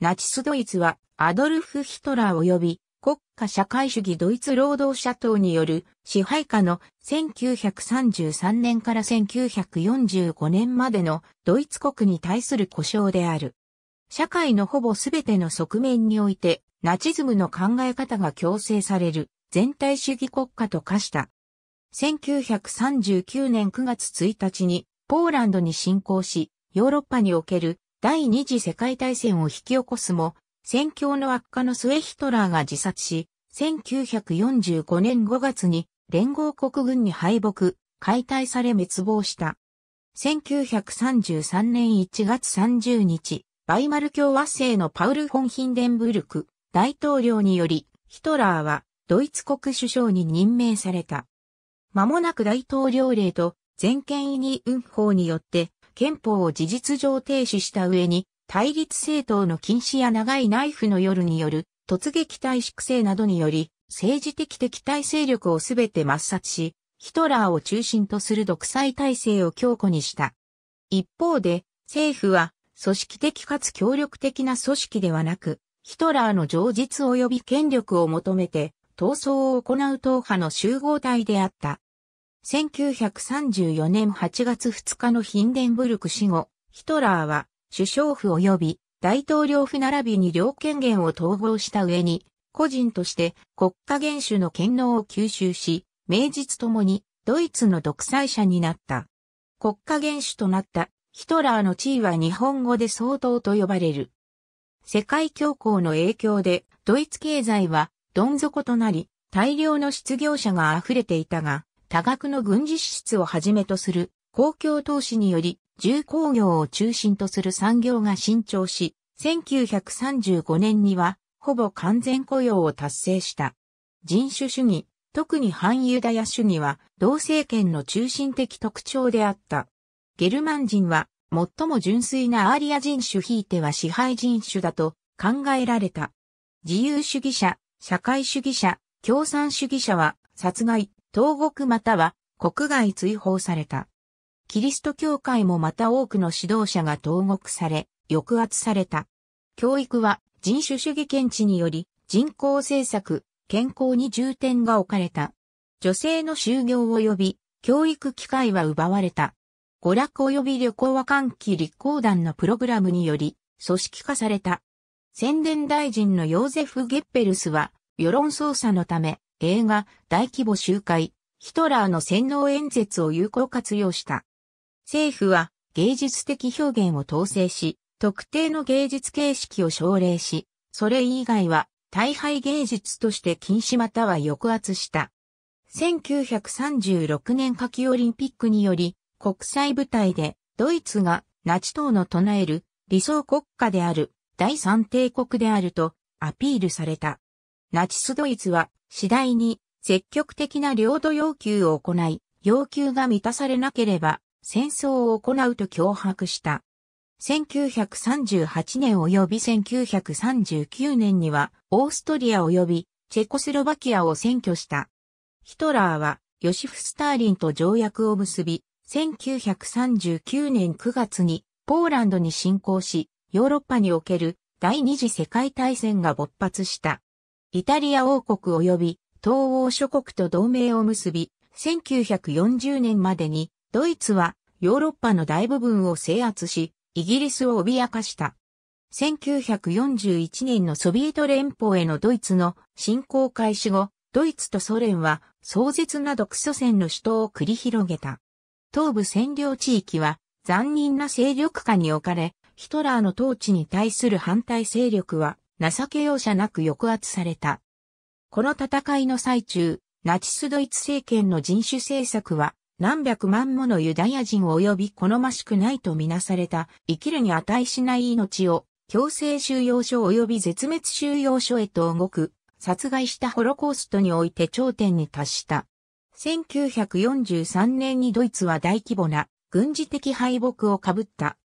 ナチスドイツはアドルフ・ヒトラー及び国家社会主義ドイツ労働者党による支配下の1933年から1945年までのドイツ国に対する故障である。社会のほぼすべての側面においてナチズムの考え方が強制される全体主義国家と化した。1939年9月1日にポーランドに侵攻し、ヨーロッパにおける第二次世界大戦を引き起こすも、戦況の悪化の末ヒトラーが自殺し、1945年5月に連合国軍に敗北、解体され滅亡した。1933年1月30日、バイマル共和制のパウル・フォン・ヒンデンブルク大統領により、ヒトラーはドイツ国首相に任命された。間もなく大統領令と全権委任法によって憲法を事実上停止した上に、対立政党の禁止や長いナイフの夜による突撃退粛制などにより、政治的敵対勢力をすべて抹殺し、ヒトラーを中心とする独裁体制を強固にした。一方で、政府は、組織的かつ協力的な組織ではなく、ヒトラーの情実及び権力を求めて、闘争を行う党派の集合体であった。1934年8月2日のヒンデンブルク死後、ヒトラーは首相府及び大統領府並びに両権限を統合した上に、個人として国家元首の権能を吸収し、名実ともにドイツの独裁者になった。国家元首となったヒトラーの地位は日本語で相当と呼ばれる。世界恐慌の影響でドイツ経済はどん底となり、大量の失業者が溢れていたが、多額の軍事支出をはじめとする公共投資により重工業を中心とする産業が伸長し、1935年にはほぼ完全雇用を達成した。人種主義、特に反ユダヤ主義は同政権の中心的特徴であった。ゲルマン人は最も純粋なアーリア人種ひいては支配人種だと考えられた。自由主義者、社会主義者、共産主義者は殺害、投獄または国外追放された。キリスト教会もまた多くの指導者が投獄され、抑圧された。教育は人種主義検知により人口政策、健康に重点が置かれた。女性の就業及び教育機会は奪われた。娯楽及び旅行は換気立候団のプログラムにより組織化された。宣伝大臣のヨーゼフ・ゲッペルスは世論操作のため映画、大規模集会、ヒトラーの洗脳演説を有効活用した。政府は芸術的表現を統制し、特定の芸術形式を奨励し、それ以外は大敗芸術として禁止または抑圧した。1936年夏季オリンピックにより、国際舞台でドイツがナチ党の唱える理想国家である第三帝国であるとアピールされた。ナチスドイツは次第に積極的な領土要求を行い、要求が満たされなければ戦争を行うと脅迫した。1938年及び1939年にはオーストリア及びチェコスロバキアを占拠した。ヒトラーはヨシフ・スターリンと条約を結び、1939年9月にポーランドに侵攻し、ヨーロッパにおける第二次世界大戦が勃発した。イタリア王国及び東欧諸国と同盟を結び、1940年までにドイツはヨーロッパの大部分を制圧し、イギリスを脅かした。1941年のソビエト連邦へのドイツの侵攻開始後、ドイツとソ連は壮絶な独ソ戦の主都を繰り広げた。東部占領地域は残忍な勢力下に置かれ、ヒトラーの統治に対する反対勢力は情け容赦なく抑圧された。この戦いの最中、ナチスドイツ政権の人種政策は、何百万ものユダヤ人及び好ましくないとみなされた、生きるに値しない命を、強制収容所及び絶滅収容所へと動く、殺害したホロコーストにおいて頂点に達した。1943年にドイツは大規模な軍事的敗北をかぶった。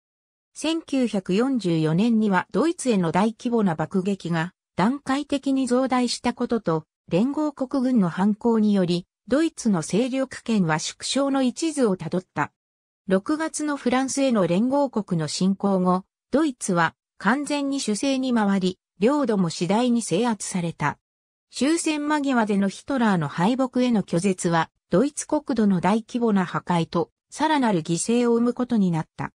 1944年にはドイツへの大規模な爆撃が段階的に増大したことと、連合国軍の反抗により、ドイツの勢力圏は縮小の一途をたどった。6月のフランスへの連合国の侵攻後、ドイツは完全に主勢に回り、領土も次第に制圧された。終戦間際でのヒトラーの敗北への拒絶は、ドイツ国土の大規模な破壊と、さらなる犠牲を生むことになった。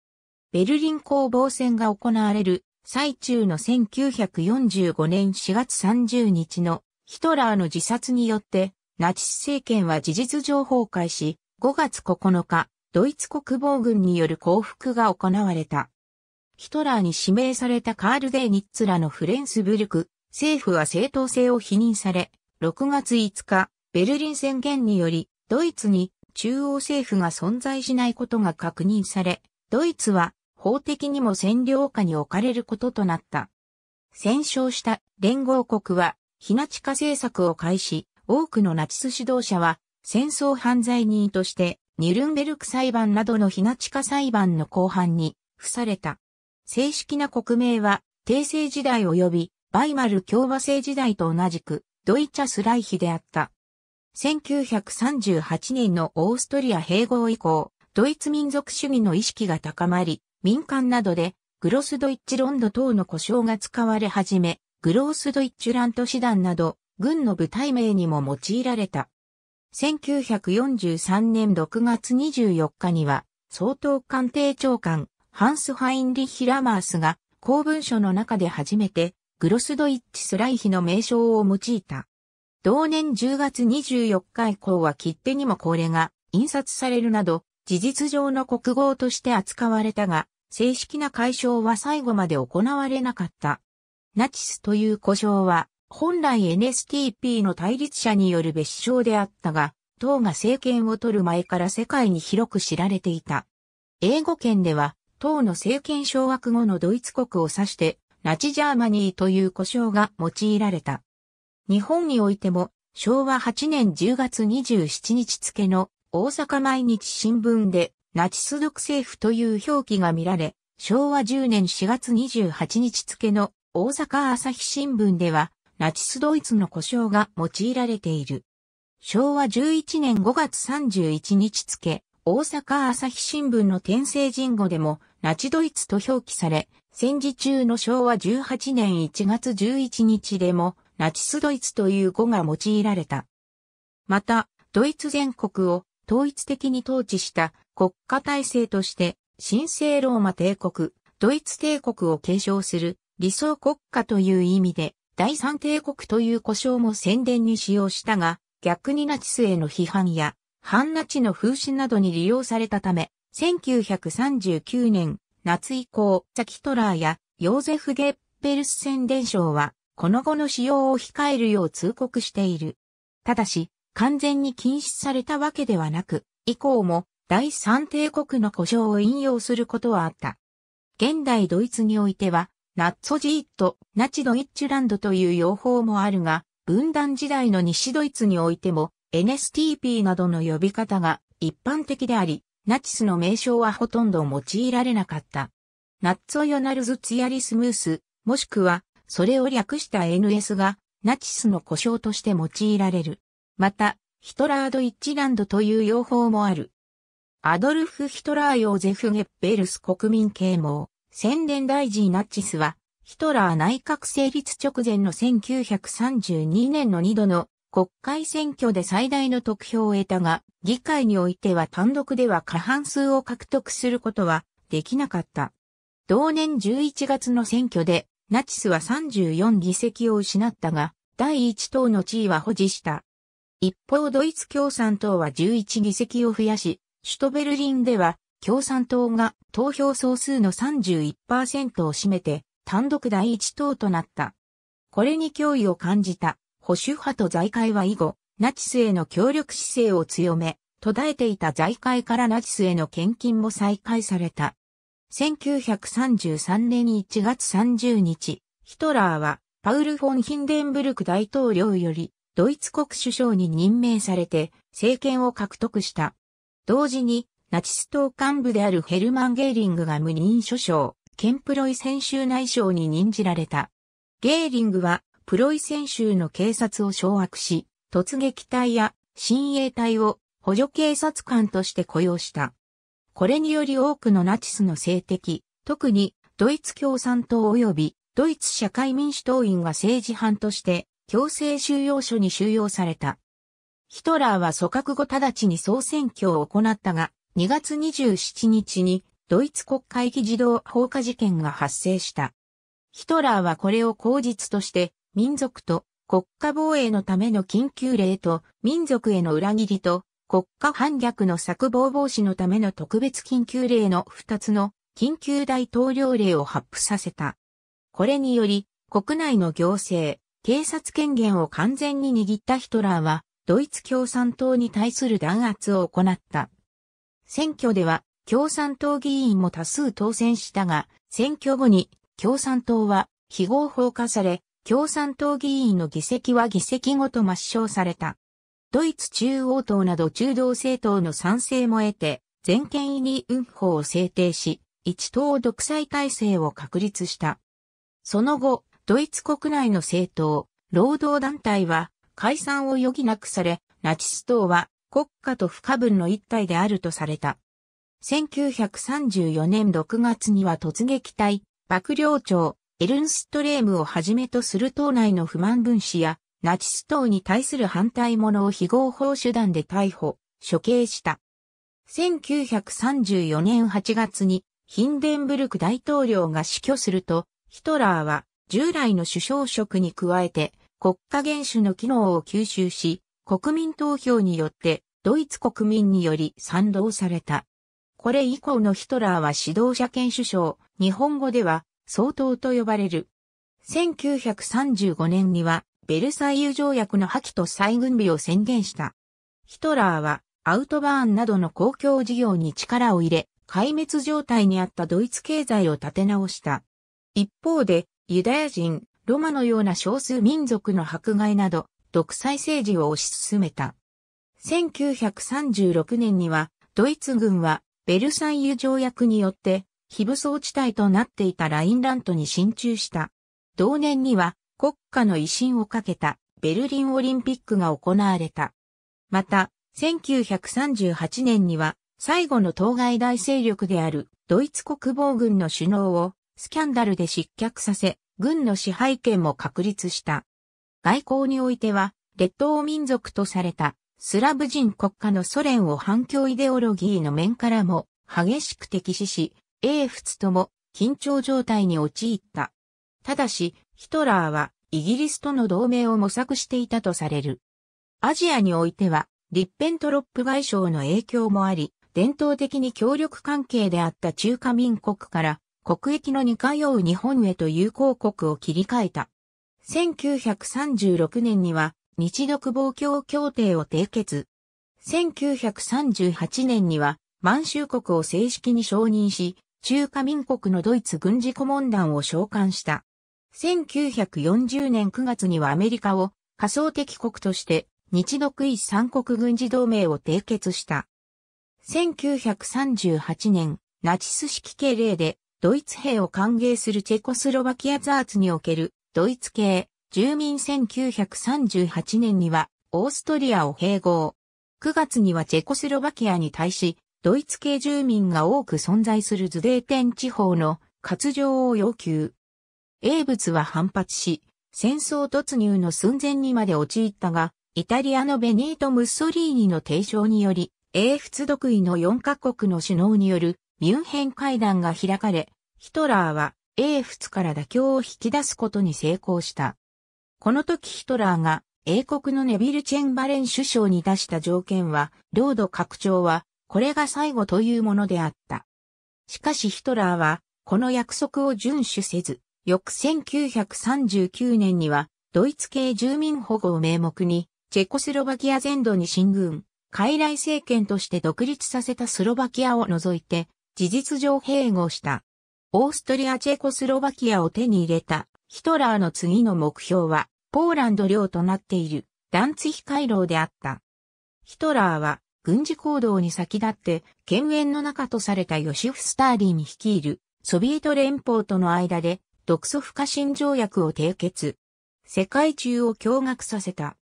ベルリン攻防戦が行われる最中の1945年4月30日のヒトラーの自殺によってナチス政権は事実上崩壊し、5月9日、ドイツ国防軍による降伏が行われた。ヒトラーに指名されたカール・デー・ニッツらのフレンスブルク、政府は正当性を否認され、6月5日、ベルリン宣言により、ドイツに中央政府が存在しないことが確認され、ドイツは法的にも占領下に置かれることとなった。戦勝した連合国は、ひナチ下政策を開始、多くのナチス指導者は、戦争犯罪人として、ニュルンベルク裁判などのひナチ下裁判の後半に、付された。正式な国名は、帝政時代及び、バイマル共和制時代と同じく、ドイチャスライヒであった。1938年のオーストリア併合以降、ドイツ民族主義の意識が高まり、民間などでグロスドイッチロンド等の呼称が使われ始め、グロースドイッチュラント師団など、軍の部隊名にも用いられた。1943年6月24日には、総統官邸長官、ハンス・ハインリヒ・ラマースが、公文書の中で初めて、グロスドイッチスライヒの名称を用いた。同年10月24日以降は切手にもこれが印刷されるなど、事実上の国号として扱われたが、正式な解消は最後まで行われなかった。ナチスという呼称は、本来 NSTP の対立者による別称であったが、党が政権を取る前から世界に広く知られていた。英語圏では、党の政権掌握後のドイツ国を指して、ナチジャーマニーという呼称が用いられた。日本においても、昭和8年10月27日付の大阪毎日新聞でナチス独政府という表記が見られ、昭和10年4月28日付の大阪朝日新聞では、ナチスドイツの故障が用いられている。昭和11年5月31日付、大阪朝日新聞の天聖人語でも、ナチドイツと表記され、戦時中の昭和18年1月11日でも、ナチスドイツという語が用いられた。また、ドイツ全国を統一的に統治した国家体制として、神聖ローマ帝国、ドイツ帝国を継承する理想国家という意味で、第三帝国という呼称も宣伝に使用したが、逆にナチスへの批判や、反ナチの風刺などに利用されたため、1939年夏以降、ザキトラーやヨーゼフ・ゲッペルス宣伝省は、この後の使用を控えるよう通告している。ただし、完全に禁止されたわけではなく、以降も第三帝国の故障を引用することはあった。現代ドイツにおいては、ナッツジート、ナチドイッチュランドという用法もあるが、分断時代の西ドイツにおいても、NSTP などの呼び方が一般的であり、ナチスの名称はほとんど用いられなかった。ナッツォヨナルズツヤリスムース、もしくは、それを略した NS が、ナチスの故障として用いられる。また、ヒトラード・イッチランドという用法もある。アドルフ・ヒトラー・ヨーゼフ・ゲッベルス国民啓蒙、宣伝大臣ナチスは、ヒトラー内閣成立直前の1932年の2度の国会選挙で最大の得票を得たが、議会においては単独では過半数を獲得することはできなかった。同年11月の選挙で、ナチスは34議席を失ったが、第1党の地位は保持した。一方ドイツ共産党は11議席を増やし、首都ベルリンでは共産党が投票総数の31%を占めて単独第一党となった。これに脅威を感じた保守派と財界は以後、ナチスへの協力姿勢を強め、途絶えていた財界からナチスへの献金も再開された。1933年1月30日、ヒトラーはパウル・フォン・ヒンデンブルク大統領よりドイツ国首相に任命されて政権を獲得した。同時に、ナチス党幹部であるヘルマン・ゲーリングが無任首相、ンプロイ選手州内相に任じられた。ゲーリングは、プロイ選手州の警察を掌握し、突撃隊や親衛隊を補助警察官として雇用した。これにより多くのナチスの政敵、特にドイツ共産党及びドイツ社会民主党員が政治犯として強制収容所に収容された。ヒトラーは組閣後直ちに総選挙を行ったが、2月27日にドイツ国会議事堂放火事件が発生した。ヒトラーはこれを口実として、民族と国家防衛のための緊急令と民族への裏切りと国家反逆の策謀防止のための特別緊急令の2つの緊急大統領令を発布させた。これにより、国内の行政、警察権限を完全に握ったヒトラーは、ドイツ共産党に対する弾圧を行った。選挙では共産党議員も多数当選したが、選挙後に共産党は非合法化され、共産党議員の議席は議席ごと抹消された。ドイツ中央党など中道政党の賛成も得て、全権委任運法を制定し、一党独裁体制を確立した。その後、ドイツ国内の政党、労働団体は解散を余儀なくされ、ナチス党は国家と不可分の一体であるとされた。1934年6月には突撃隊、幕僚長、エルンストレームをはじめとする党内の不満分子や、ナチス党に対する反対者を非合法手段で逮捕、処刑した。1934年8月にヒンデンブルク大統領が死去すると、ヒトラーは従来の首相職に加えて、国家元首の機能を吸収し、国民投票によってドイツ国民により賛同された。これ以降のヒトラーは指導者兼首相、日本語では総統と呼ばれる。1935年にはベルサイユ条約の破棄と再軍備を宣言した。ヒトラーはアウトバーンなどの公共事業に力を入れ、壊滅状態にあったドイツ経済を立て直した。一方で、ユダヤ人、ロマのような少数民族の迫害など、独裁政治を推し進めた。1936年には、ドイツ軍は、ベルサイユ条約によって、非武装地帯となっていたラインラントに進駐した。同年には、国家の威信をかけた、ベルリンオリンピックが行われた。また、1938年には、最後の当該大勢力である、ドイツ国防軍の首脳を、スキャンダルで失脚させ、軍の支配権も確立した。外交においては、列島民族とされたスラブ人国家のソ連を反共イデオロギーの面からも激しく敵視し、英仏とも緊張状態に陥った。ただし、ヒトラーはイギリスとの同盟を模索していたとされる。アジアにおいては、リッペントロップ外相の影響もあり、伝統的に協力関係であった中華民国から国益の似通う日本へと友好国を切り替えた。1936年には日独防共協定を締結。1938年には満州国を正式に承認し、中華民国のドイツ軍事顧問団を召喚した。1940年9月にはアメリカを仮想敵国として日独一三国軍事同盟を締結した。1938年、ナチス式敬礼でドイツ兵を歓迎するチェコスロバキアザーツにおけるドイツ系住民1938年にはオーストリアを併合。9月にはチェコスロバキアに対しドイツ系住民が多く存在するズデーテン地方の割譲を要求。英仏は反発し、戦争突入の寸前にまで陥ったが、イタリアのベニート・ムッソリーニの提唱により、英仏独位の4カ国の首脳によるミュンヘン会談が開かれ、ヒトラーは英仏から妥協を引き出すことに成功した。この時ヒトラーが英国のネビル・チェンバレン首相に出した条件は、領土拡張はこれが最後というものであった。しかしヒトラーはこの約束を遵守せず、翌1939年にはドイツ系住民保護を名目にチェコスロバキア全土に進軍、傀儡政権として独立させたスロバキアを除いて事実上併合した。オーストリア・チェコスロバキアを手に入れたヒトラーの次の目標はポーランド領となっているダンツヒ回廊であった。ヒトラーは軍事行動に先立って権限の中とされたヨシフ・スターリン率いるソビエト連邦との間で独ソ不可侵条約を締結。世界中を驚愕させた。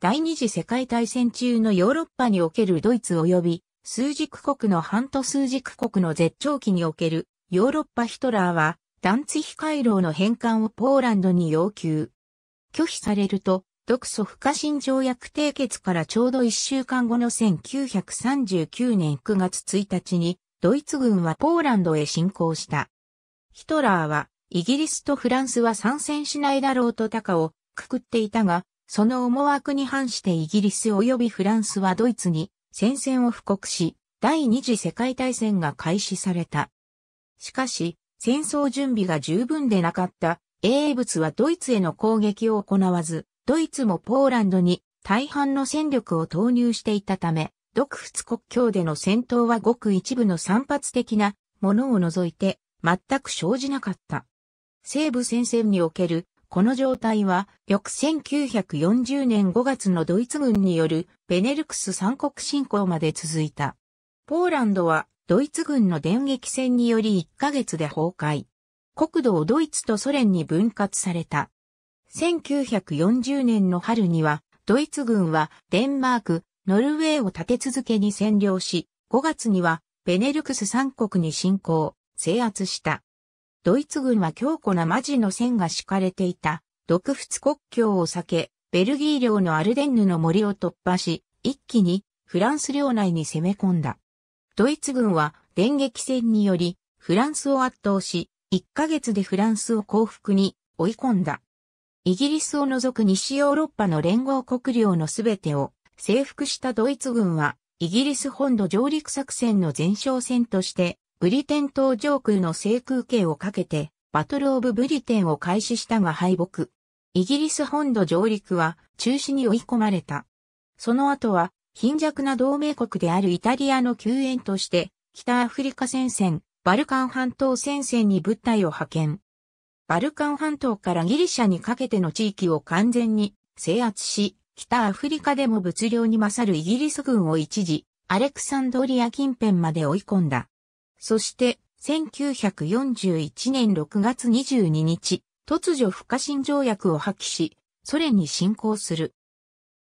第二次世界大戦中のヨーロッパにおけるドイツ及び枢軸国の半途枢軸国の絶頂期におけるヨーロッパヒトラーはダンツヒ回廊の返還をポーランドに要求。拒否されると、独ソ不可侵条約締結からちょうど1週間後の1939年9月1日に、ドイツ軍はポーランドへ侵攻した。ヒトラーは、イギリスとフランスは参戦しないだろうと高をくくっていたが、その思惑に反してイギリス及びフランスはドイツに戦線を布告し、第二次世界大戦が開始された。しかし、戦争準備が十分でなかった英物はドイツへの攻撃を行わず、ドイツもポーランドに大半の戦力を投入していたため、独仏国境での戦闘はごく一部の散発的なものを除いて全く生じなかった。西部戦線におけるこの状態は、翌1940年5月のドイツ軍によるベネルクス三国侵攻まで続いた。ポーランドはドイツ軍の電撃戦により1ヶ月で崩壊。国土をドイツとソ連に分割された。1940年の春には、ドイツ軍はデンマーク、ノルウェーを立て続けに占領し、5月にはベネルクス三国に侵攻、制圧した。ドイツ軍は強固なマジの線が敷かれていた、独仏国境を避け、ベルギー領のアルデンヌの森を突破し、一気にフランス領内に攻め込んだ。ドイツ軍は電撃戦により、フランスを圧倒し、1ヶ月でフランスを降伏に追い込んだ。イギリスを除く西ヨーロッパの連合国領のすべてを征服したドイツ軍は、イギリス本土上陸作戦の前哨戦として、ブリテン島上空の制空権をかけて、バトルオブブリテンを開始したが敗北。イギリス本土上陸は中止に追い込まれた。その後は貧弱な同盟国であるイタリアの救援として北アフリカ戦線、バルカン半島戦線に部隊を派遣。バルカン半島からギリシャにかけての地域を完全に制圧し、北アフリカでも物量に勝るイギリス軍を一時、アレクサンドリア近辺まで追い込んだ。そして、1941年6月22日、突如不可侵条約を破棄し、ソ連に侵攻する。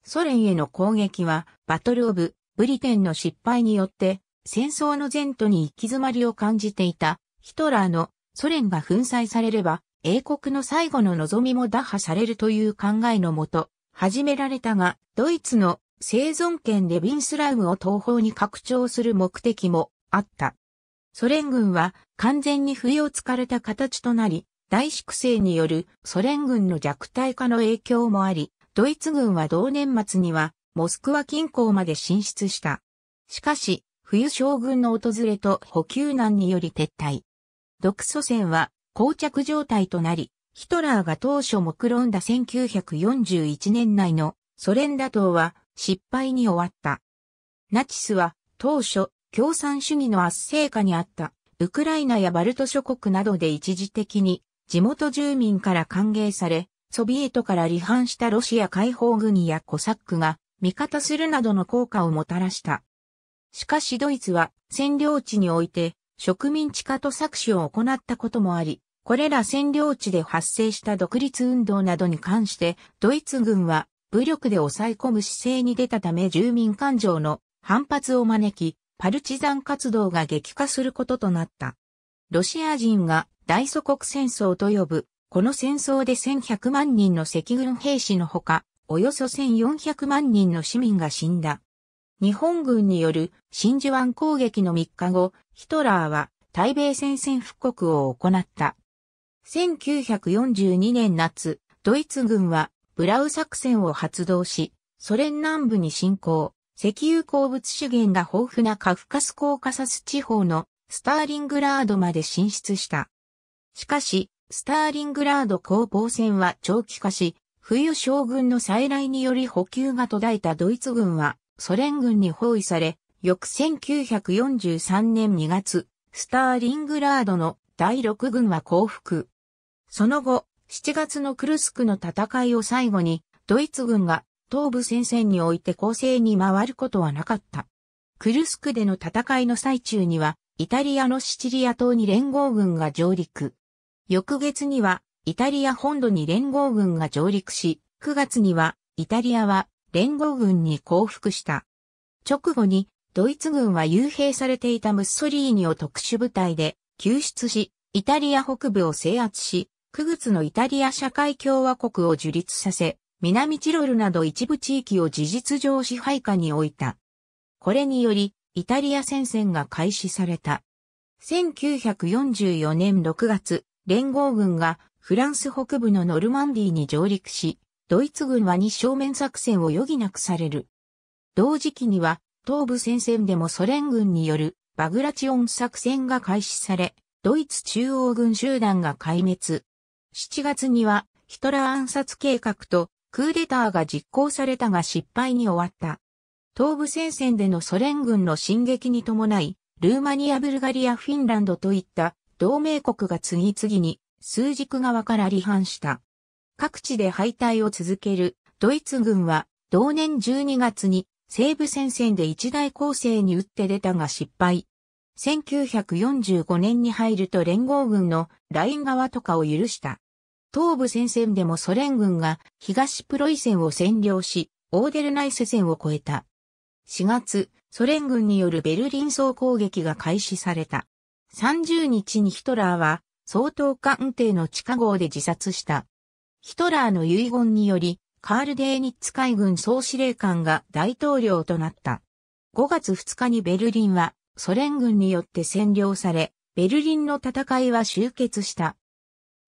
ソ連への攻撃は、バトルオブ、ブリテンの失敗によって、戦争の前途に行き詰まりを感じていた、ヒトラーのソ連が粉砕されれば、英国の最後の望みも打破されるという考えのもと、始められたが、ドイツの生存権レヴィンスラウムを東方に拡張する目的もあった。ソ連軍は完全に冬を突かれた形となり、大粛清によるソ連軍の弱体化の影響もあり、ドイツ軍は同年末にはモスクワ近郊まで進出した。しかし、冬将軍の訪れと補給難により撤退。独ソ戦は膠着状態となり、ヒトラーが当初目論んだ1941年内のソ連打倒は失敗に終わった。ナチスは当初共産主義の圧政下にあったウクライナやバルト諸国などで一時的に地元住民から歓迎され、ソビエトから離反したロシア解放軍やコサックが味方するなどの効果をもたらした。しかしドイツは占領地において植民地化と搾取を行ったこともあり、これら占領地で発生した独立運動などに関してドイツ軍は武力で抑え込む姿勢に出たため住民感情の反発を招き、パルチザン活動が激化することとなった。ロシア人が大祖国戦争と呼ぶ、この戦争で1100万人の赤軍兵士のほか、およそ1400万人の市民が死んだ。日本軍による真珠湾攻撃の3日後、ヒトラーは対米戦線復刻を行った。1942年夏、ドイツ軍はブラウ作戦を発動し、ソ連南部に侵攻。石油鉱物資源が豊富なカフカスコーカサス地方のスターリングラードまで進出した。しかし、スターリングラード攻防戦は長期化し、冬将軍の再来により補給が途絶えたドイツ軍はソ連軍に包囲され、翌1943年2月、スターリングラードの第6軍は降伏。その後、7月のクルスクの戦いを最後に、ドイツ軍が東部戦線において攻勢に回ることはなかった。クルスクでの戦いの最中には、イタリアのシチリア島に連合軍が上陸。翌月には、イタリア本土に連合軍が上陸し、9月には、イタリアは連合軍に降伏した。直後に、ドイツ軍は幽閉されていたムッソリーニを特殊部隊で救出し、イタリア北部を制圧し、9月のイタリア社会共和国を樹立させ、南チロルなど一部地域を事実上支配下に置いた。これにより、イタリア戦線が開始された。1944年6月、連合軍がフランス北部のノルマンディに上陸し、ドイツ軍は2正面作戦を余儀なくされる。同時期には、東部戦線でもソ連軍によるバグラチオン作戦が開始され、ドイツ中央軍集団が壊滅。7月にはヒトラー暗殺計画とクーデターが実行されたが失敗に終わった。東部戦線でのソ連軍の進撃に伴い、ルーマニア、ブルガリア、フィンランドといった同盟国が次々に数軸側から離反した。各地で敗退を続けるドイツ軍は同年12月に西部戦線で一大攻勢に打って出たが失敗。1945年に入ると連合軍のライン側とかを許した。東部戦線でもソ連軍が東プロイセンを占領し、オーデルナイセ戦を越えた。4月、ソ連軍によるベルリン総攻撃が開始された。30日にヒトラーは、総統官邸の地下壕で自殺した。ヒトラーの遺言により、カール・デーニッツ海軍総司令官が大統領となった。5月2日にベルリンはソ連軍によって占領され、ベルリンの戦いは終結した。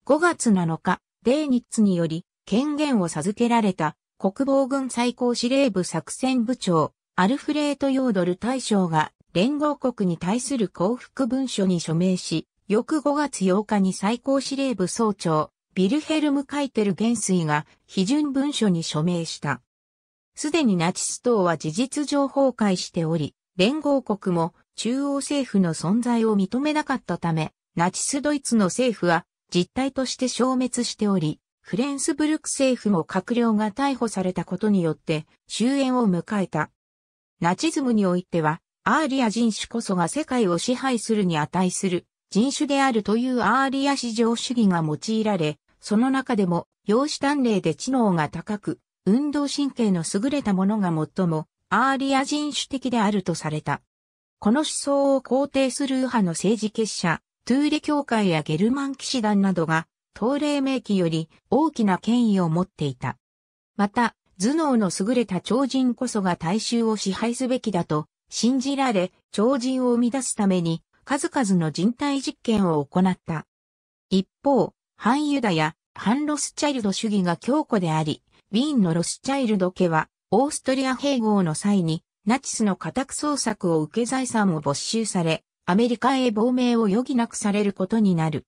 5月7日、デーニッツにより権限を授けられた国防軍最高司令部作戦部長、アルフレート・ヨードル大将が連合国に対する降伏文書に署名し、翌5月8日に最高司令部総長、ビルヘルム・カイテル元帥が批准文書に署名した。すでにナチス党は事実上崩壊しており、連合国も中央政府の存在を認めなかったため、ナチスドイツの政府は実態として消滅しており、フレンスブルク政府も閣僚が逮捕されたことによって終焉を迎えた。ナチズムにおいては、アーリア人種こそが世界を支配するに値する人種であるというアーリア至上主義が用いられ、その中でも、容姿端麗で知能が高く、運動神経の優れたものが最も、アーリア人種的であるとされた。この思想を肯定する右派の政治結社、トゥーレ教会やゲルマン騎士団などが、東黎明記より大きな権威を持っていた。また、頭脳の優れた超人こそが大衆を支配すべきだと信じられ、超人を生み出すために数々の人体実験を行った。一方、反ユダや反ロスチャイルド主義が強固であり、ウィーンのロスチャイルド家は、オーストリア併合の際に、ナチスの家宅捜索を受け財産を没収され、アメリカへ亡命を余儀なくされることになる。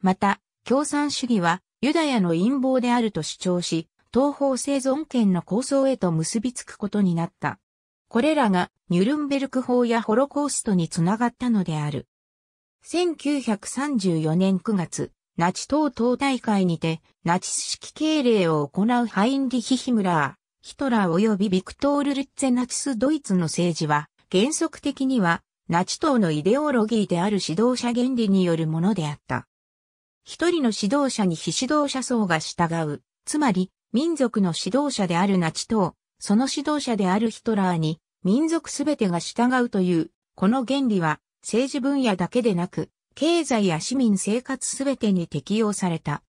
また、共産主義はユダヤの陰謀であると主張し、東方生存権の構想へと結びつくことになった。これらがニュルンベルク法やホロコーストにつながったのである。1934年9月、ナチ党党大会にて、ナチス式敬礼を行うハインリヒ・ヒムラー、ヒトラー及びビクトール・ルッツェ・ナチス・ドイツの政治は、原則的にはナチ党のイデオロギーである指導者原理によるものであった。一人の指導者に非指導者層が従う、つまり民族の指導者であるナチ党、その指導者であるヒトラーに民族すべてが従うという、この原理は政治分野だけでなく、経済や市民生活すべてに適用された。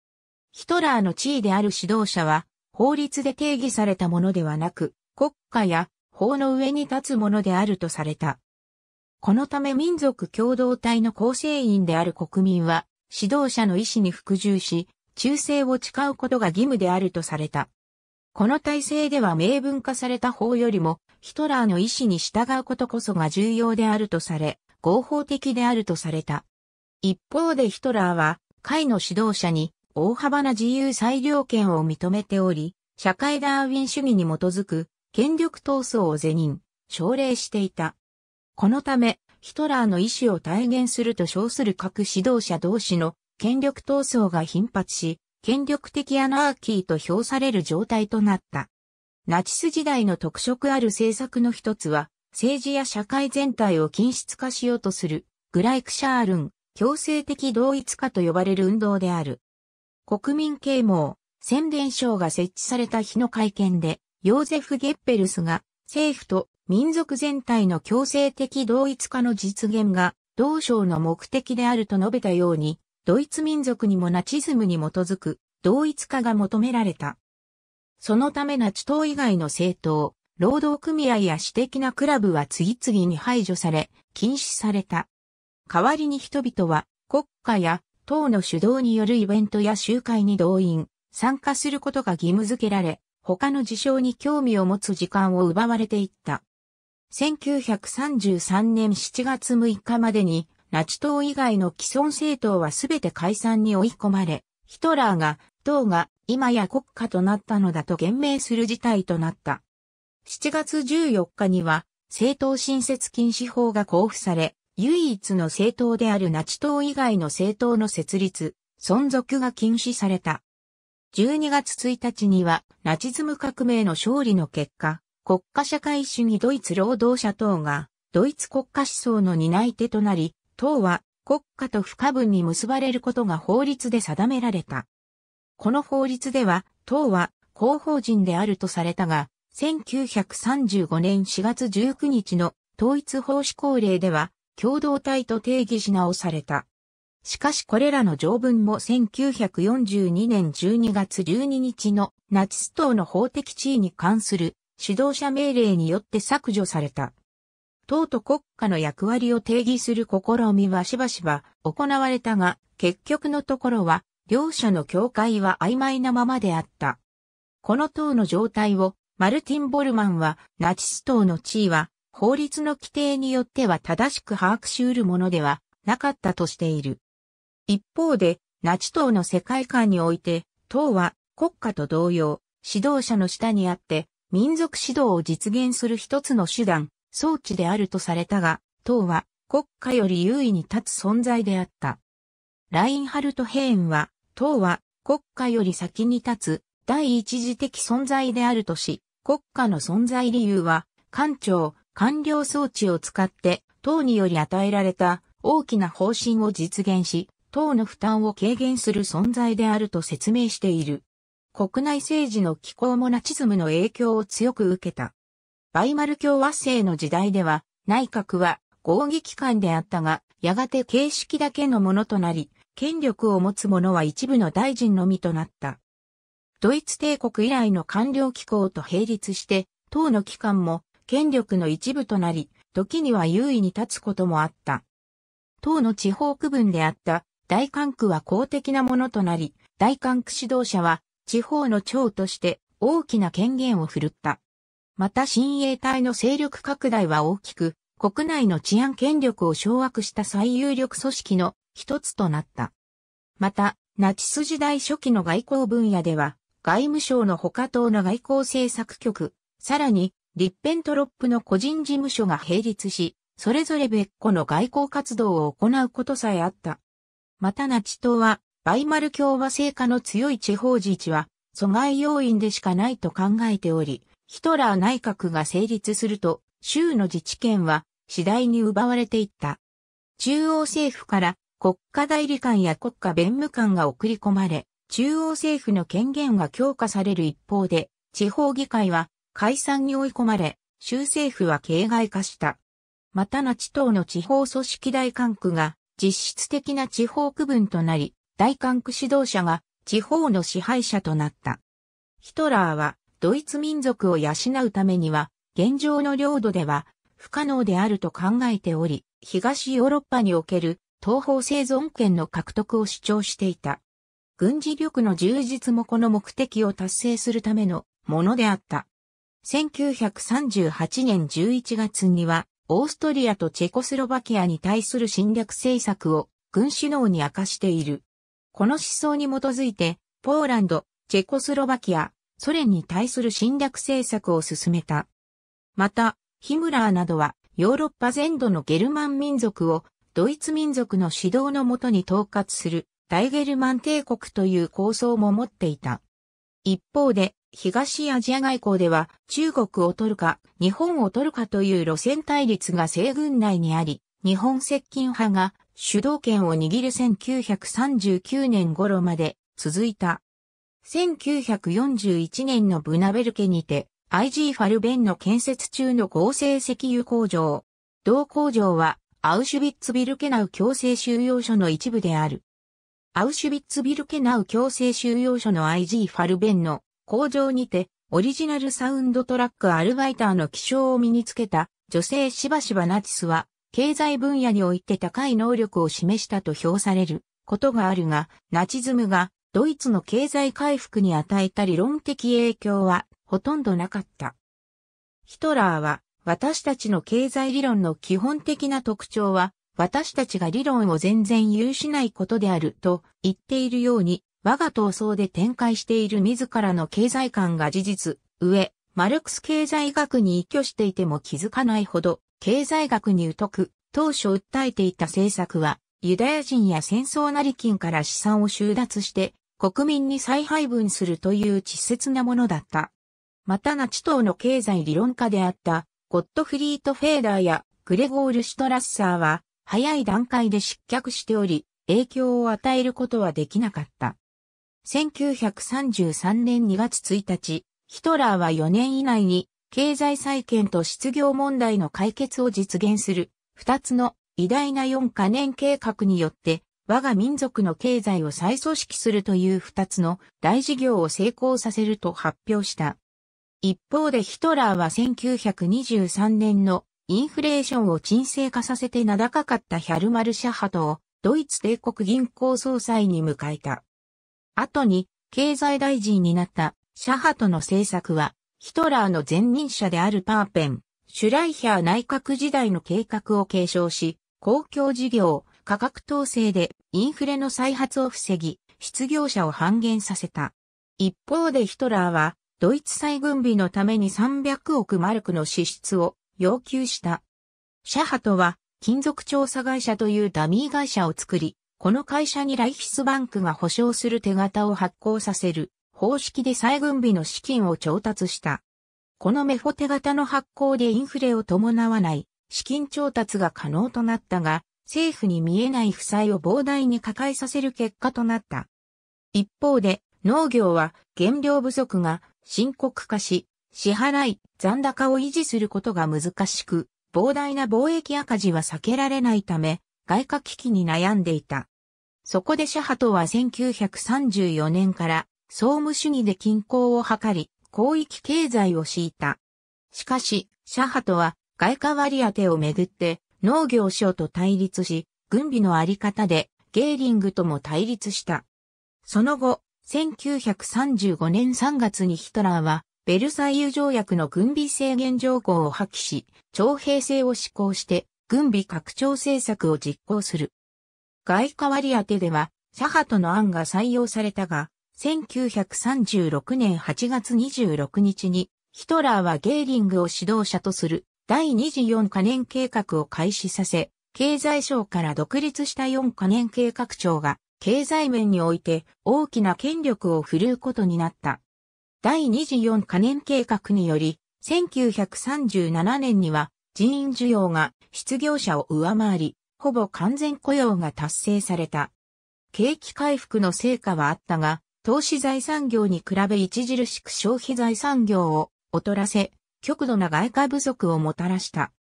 ヒトラーの地位である指導者は、法律で定義されたものではなく、国家や法の上に立つものであるとされた。このため民族共同体の構成員である国民は、指導者の意思に服従し、忠誠を誓うことが義務であるとされた。この体制では明文化された法よりも、ヒトラーの意思に従うことこそが重要であるとされ、合法的であるとされた。一方でヒトラーは、会の指導者に大幅な自由裁量権を認めており、社会ダーウィン主義に基づく権力闘争を是認、奨励していた。このため、ヒトラーの意思を体現すると称する各指導者同士の権力闘争が頻発し、権力的アナーキーと評される状態となった。ナチス時代の特色ある政策の一つは、政治や社会全体を均質化しようとする、グライクシャールン、強制的同一化と呼ばれる運動である。国民啓蒙、宣伝省が設置された日の会見で、ヨーゼフ・ゲッペルスが、政府と民族全体の強制的同一化の実現が、同省の目的であると述べたように、ドイツ民族にもナチズムに基づく同一化が求められた。そのためナチ党以外の政党、労働組合や私的なクラブは次々に排除され、禁止された。代わりに人々は国家や党の主導によるイベントや集会に動員、参加することが義務付けられ、他の事象に興味を持つ時間を奪われていった。1933年7月6日までに、ナチ党以外の既存政党はすべて解散に追い込まれ、ヒトラーが、党が今や国家となったのだと言明する事態となった。7月14日には、政党新設禁止法が交付され、唯一の政党であるナチ党以外の政党の設立、存続が禁止された。12月1日には、ナチズム革命の勝利の結果、国家社会主義ドイツ労働者党が、ドイツ国家思想の担い手となり、党は国家と不可分に結ばれることが法律で定められた。この法律では、党は広報人であるとされたが、1935年4月19日の統一法施行令では、共同体と定義し直された。しかしこれらの条文も1942年12月12日のナチス党の法的地位に関する指導者命令によって削除された。党と国家の役割を定義する試みはしばしば行われたが、結局のところは、両者の境界は曖昧なままであった。この党の状態を、マルティン・ボルマンは、ナチス党の地位は、法律の規定によっては正しく把握し得るものではなかったとしている。一方で、ナチ党の世界観において、党は国家と同様、指導者の下にあって、民族指導を実現する一つの手段、装置であるとされたが、党は国家より優位に立つ存在であった。ラインハルト・ヘーンは、党は国家より先に立つ第一次的存在であるとし、国家の存在理由は、官庁、官僚装置を使って党により与えられた大きな方針を実現し、党の負担を軽減する存在であると説明している。国内政治の気候もナチズムの影響を強く受けた。バイマル共和制の時代では、内閣は合議機関であったが、やがて形式だけのものとなり、権力を持つ者は一部の大臣のみとなった。ドイツ帝国以来の官僚機構と並立して、党の機関も権力の一部となり、時には優位に立つこともあった。党の地方区分であった大官区は公的なものとなり、大官区指導者は地方の長として大きな権限を振るった。また親衛隊の勢力拡大は大きく、国内の治安権力を掌握した最有力組織の一つとなった。また、ナチス時代初期の外交分野では、外務省の他党の外交政策局、さらに、リッペントロップの個人事務所が並立し、それぞれ別個の外交活動を行うことさえあった。またナチ党は、バイマル共和制下の強い地方自治は、阻害要因でしかないと考えており、ヒトラー内閣が成立すると、州の自治権は次第に奪われていった。中央政府から国家代理官や国家弁務官が送り込まれ、中央政府の権限が強化される一方で、地方議会は解散に追い込まれ、州政府は形骸化した。また那地党の地方組織大管区が実質的な地方区分となり、大韓区指導者が地方の支配者となった。ヒトラーはドイツ民族を養うためには現状の領土では不可能であると考えており、東ヨーロッパにおける東方生存権の獲得を主張していた。軍事力の充実もこの目的を達成するためのものであった。1938年11月には、オーストリアとチェコスロバキアに対する侵略政策を軍首脳に明かしている。この思想に基づいて、ポーランド、チェコスロバキア、ソ連に対する侵略政策を進めた。また、ヒムラーなどはヨーロッパ全土のゲルマン民族をドイツ民族の指導のもとに統括する大ゲルマン帝国という構想も持っていた。一方で、東アジア外交では中国を取るか日本を取るかという路線対立が西軍内にあり、日本接近派が主導権を握る1939年頃まで続いた。1941年のブナベルケにて IG ファルベンの建設中の合成石油工場。同工場はアウシュビッツビルケナウ強制収容所の一部である。アウシュビッツビルケナウ強制収容所の IG ファルベンの工場にてオリジナルサウンドトラックアルバイターの気象を身につけた女性しばしばナチスは経済分野において高い能力を示したと評されることがあるが、ナチズムがドイツの経済回復に与えた理論的影響はほとんどなかった。ヒトラーは私たちの経済理論の基本的な特徴は私たちが理論を全然有しないことであると言っているように我が闘争で展開している自らの経済観が事実、上、マルクス経済学に依拠していても気づかないほど、経済学に疎く、当初訴えていた政策は、ユダヤ人や戦争なり金から資産を収奪して国民に再配分するという稚拙なものだった。またナチ党の経済理論家であったゴッドフリート・フェーダーやグレゴール・シュトラッサーは早い段階で失脚しており影響を与えることはできなかった。1933年2月1日、ヒトラーは4年以内に経済再建と失業問題の解決を実現する、二つの偉大な四カ年計画によって、我が民族の経済を再組織するという二つの大事業を成功させると発表した。一方でヒトラーは1923年のインフレーションを沈静化させて名高かったヒャルマルシャハトをドイツ帝国銀行総裁に迎えた。後に経済大臣になったシャハトの政策はヒトラーの前任者であるパーペン、シュライヒャー内閣時代の計画を継承し、公共事業、価格統制でインフレの再発を防ぎ、失業者を半減させた。一方でヒトラーは、ドイツ再軍備のために300億マルクの支出を要求した。シャハトは、金属調査会社というダミー会社を作り、この会社にライヒスバンクが保証する手形を発行させる方式で再軍備の資金を調達した。このメフォテ型の発行でインフレを伴わない資金調達が可能となったが、政府に見えない負債を膨大に抱えさせる結果となった。一方で、農業は原料不足が深刻化し、支払い、残高を維持することが難しく、膨大な貿易赤字は避けられないため、外貨危機に悩んでいた。そこでシャハトは1934年から総務主義で均衡を図り、広域経済を敷いた。しかし、シャハトは外貨割り当てをめぐって農業省と対立し、軍備のあり方でゲーリングとも対立した。その後、1935年3月にヒトラーはベルサイユ条約の軍備制限条項を破棄し、徴兵制を施行して軍備拡張政策を実行する。外貨割り当てでは、シャハトの案が採用されたが、1936年8月26日に、ヒトラーはゲーリングを指導者とする第2次4カ年計画を開始させ、経済省から独立した4カ年計画庁が、経済面において大きな権力を振るうことになった。第2次4カ年計画により、1937年には人員需要が失業者を上回り、ほぼ完全雇用が達成された。景気回復の成果はあったが、投資財産業に比べ著しく消費財産業を劣らせ、極度な外貨不足をもたらした。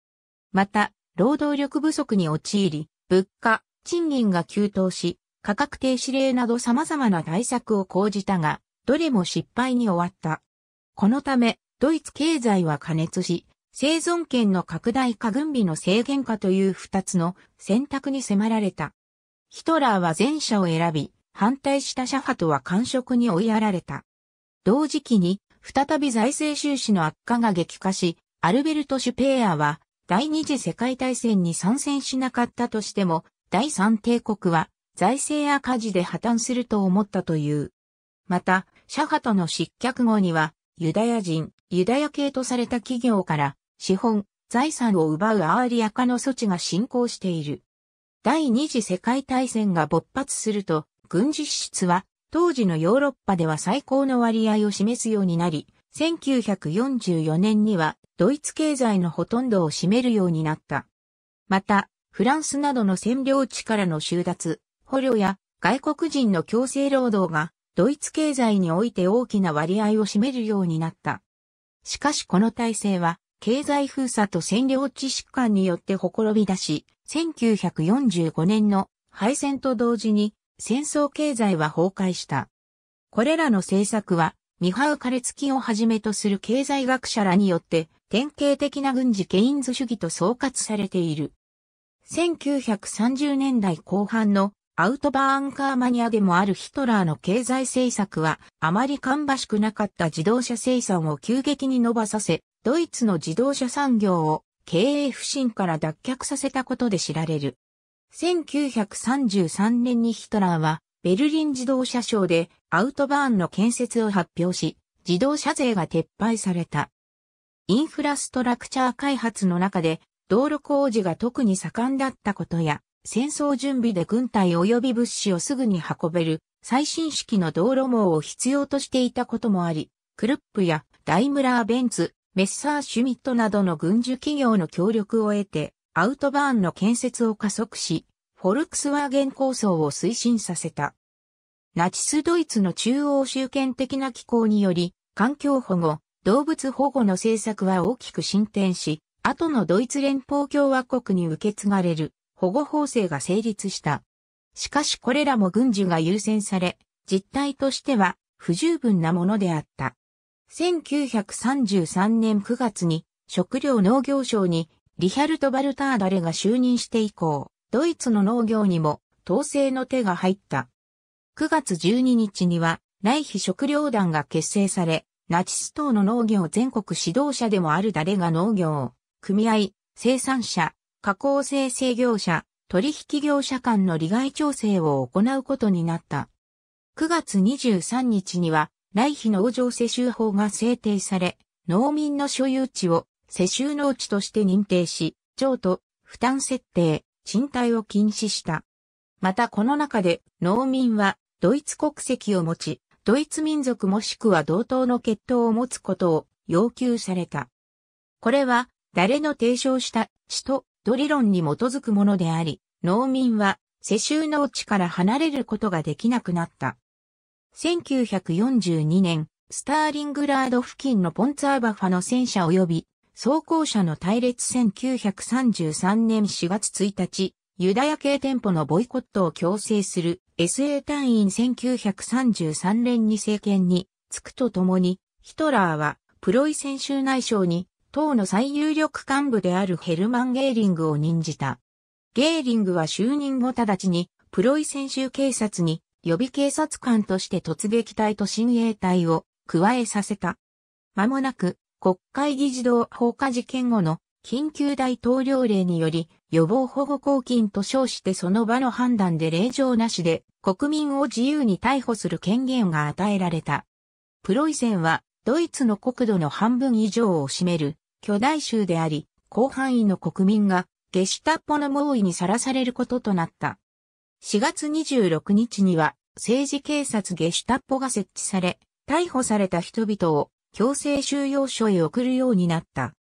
また、労働力不足に陥り、物価、賃金が急騰し、価格停止令など様々な対策を講じたが、どれも失敗に終わった。このため、ドイツ経済は過熱し、生存権の拡大か軍備の制限かという二つの選択に迫られた。ヒトラーは前者を選び、反対したシャハとは官職に追いやられた。同時期に、再び財政収支の悪化が激化し、アルベルト・シュペーアは、第二次世界大戦に参戦しなかったとしても、第三帝国は、財政赤字で破綻すると思ったという。また、シャハとの失脚後には、ユダヤ人、ユダヤ系とされた企業から、資本、財産を奪うアーリア化の措置が進行している。第二次世界大戦が勃発すると、軍事支出は当時のヨーロッパでは最高の割合を示すようになり、1944年にはドイツ経済のほとんどを占めるようになった。また、フランスなどの占領地からの収奪、捕虜や外国人の強制労働がドイツ経済において大きな割合を占めるようになった。しかしこの体制は経済封鎖と占領地疾患によってほころび出し、1945年の敗戦と同時に戦争経済は崩壊した。これらの政策は、ミハウ・カレツキをはじめとする経済学者らによって典型的な軍事ケインズ主義と総括されている。1930年代後半のアウトバーンカーマニアでもあるヒトラーの経済政策はあまり芳しくなかった自動車生産を急激に伸ばさせ、ドイツの自動車産業を経営不振から脱却させたことで知られる。1933年にヒトラーはベルリン自動車省でアウトバーンの建設を発表し、自動車税が撤廃された。インフラストラクチャー開発の中で道路工事が特に盛んだったことや、戦争準備で軍隊及び物資をすぐに運べる最新式の道路網を必要としていたこともあり、クルップやダイムラー・ベンツ、メッサー・シュミットなどの軍需企業の協力を得て、アウトバーンの建設を加速し、フォルクスワーゲン構想を推進させた。ナチスドイツの中央集権的な機構により、環境保護、動物保護の政策は大きく進展し、後のドイツ連邦共和国に受け継がれる保護法制が成立した。しかしこれらも軍需が優先され、実態としては不十分なものであった。1933年9月に食料農業省にリヒャルト・バルターダレが就任して以降、ドイツの農業にも統制の手が入った。9月12日には、来費食糧団が結成され、ナチス党の農業全国指導者でもあるダレが農業、組合、生産者、加工生成業者、取引業者間の利害調整を行うことになった。9月23日には、来費農場世襲法が制定され、農民の所有地を世襲農地として認定し、譲渡、負担設定、賃貸を禁止した。またこの中で農民はドイツ国籍を持ち、ドイツ民族もしくは同等の血統を持つことを要求された。これは誰の提唱した死とド理論に基づくものであり、農民は世襲農地から離れることができなくなった。1942年、スターリングラード付近のポンツァーバファの戦車及び装甲車の隊列1933年4月1日、ユダヤ系店舗のボイコットを強制する SA 隊員1933年に政権に着くとともに、ヒトラーはプロイ選手州内省に党の最有力幹部であるヘルマン・ゲーリングを任じた。ゲーリングは就任後直ちにプロイ選手州警察に予備警察官として突撃隊と親衛隊を加えさせた。間もなく国会議事堂放火事件後の緊急大統領令により予防保護公金と称してその場の判断で令状なしで国民を自由に逮捕する権限が与えられた。プロイセンはドイツの国土の半分以上を占める巨大州であり、広範囲の国民がゲシタッポの猛威にさらされることとなった。4月26日には政治警察ゲシュタッポが設置され、逮捕された人々を強制収容所へ送るようになった。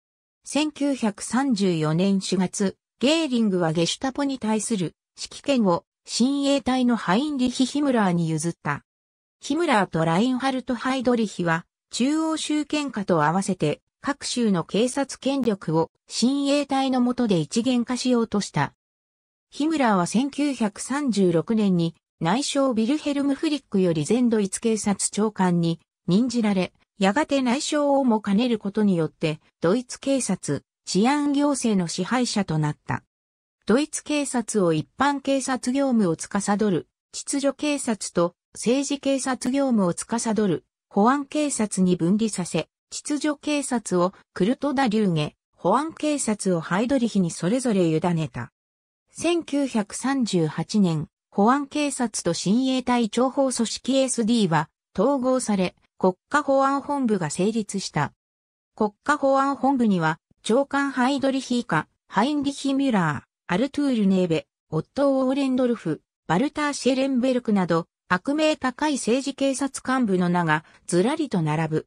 1934年4月、ゲーリングはゲシュタポに対する指揮権を親衛隊のハインリヒ・ヒムラーに譲った。ヒムラーとラインハルト・ハイドリヒは中央集権下と合わせて各州の警察権力を親衛隊の下で一元化しようとした。ヒムラーは1936年に内相ビルヘルム・フリックより全ドイツ警察長官に任じられ、やがて内省をも兼ねることによって、ドイツ警察、治安行政の支配者となった。ドイツ警察を一般警察業務を司る、秩序警察と政治警察業務を司る、保安警察に分離させ、秩序警察をクルトダ・リューゲ、保安警察をハイドリヒにそれぞれ委ねた。1938年、保安警察と親衛隊諜報組織 SD は統合され、国家保安本部が成立した。国家保安本部には、長官ハイドリヒーカ、ハインリヒ・ミュラー、アルトゥール・ネーベ、オットー・オーレンドルフ、バルター・シェレンベルクなど、悪名高い政治警察幹部の名がずらりと並ぶ。